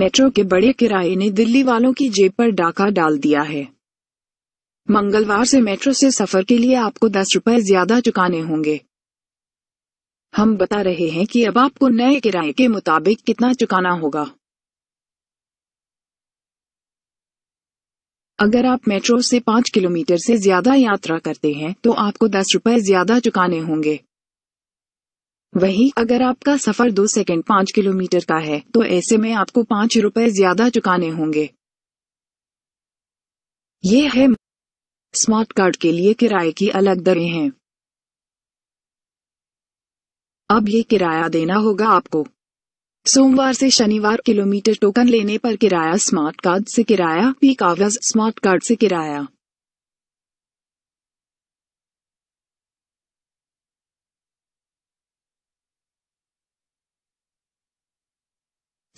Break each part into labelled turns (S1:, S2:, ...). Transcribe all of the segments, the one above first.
S1: metro के बड़े किराए ने दिल्ली वालों की जेब पर डाका डाल दिया है मंगलवार से मेट्रो से सफर के लिए आपको दस रुपए ज्यादा चुकाने होंगे हम बता रहे हैं कि अब आपको नए किराए के मुताबिक कितना चुकाना होगा अगर आप मेट्रो से पांच किलोमीटर से ज्यादा यात्रा करते हैं तो आपको दस रुपए ज्यादा चुकाने होंगे वही अगर आपका सफर दो सेकंड पाँच किलोमीटर का है तो ऐसे में आपको पाँच रुपए ज्यादा चुकाने होंगे ये है स्मार्ट कार्ड के लिए किराए की अलग दरें हैं अब ये किराया देना होगा आपको सोमवार से शनिवार किलोमीटर टोकन लेने पर किराया स्मार्ट कार्ड से किराया पी कागज स्मार्ट कार्ड से किराया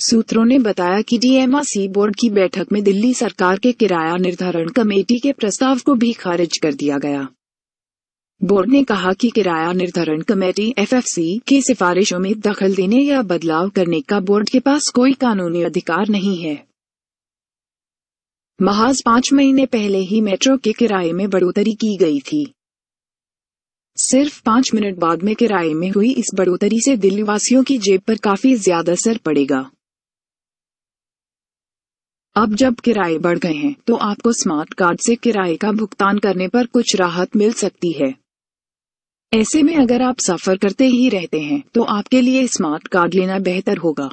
S1: सूत्रों ने बताया कि डीएमआरसी बोर्ड की बैठक में दिल्ली सरकार के किराया निर्धारण कमेटी के प्रस्ताव को भी खारिज कर दिया गया बोर्ड ने कहा कि किराया निर्धारण कमेटी एफएफसी की सिफारिशों में दखल देने या बदलाव करने का बोर्ड के पास कोई कानूनी अधिकार नहीं है महाज पांच महीने पहले ही मेट्रो के किराए में बढ़ोतरी की गई थी सिर्फ पांच मिनट बाद में किराए में हुई इस बढ़ोतरी से दिल्ली वासियों की जेब पर काफी ज्यादा असर पड़ेगा अब जब किराए बढ़ गए हैं तो आपको स्मार्ट कार्ड से किराए का भुगतान करने पर कुछ राहत मिल सकती है ऐसे में अगर आप सफर करते ही रहते हैं तो आपके लिए स्मार्ट कार्ड लेना बेहतर होगा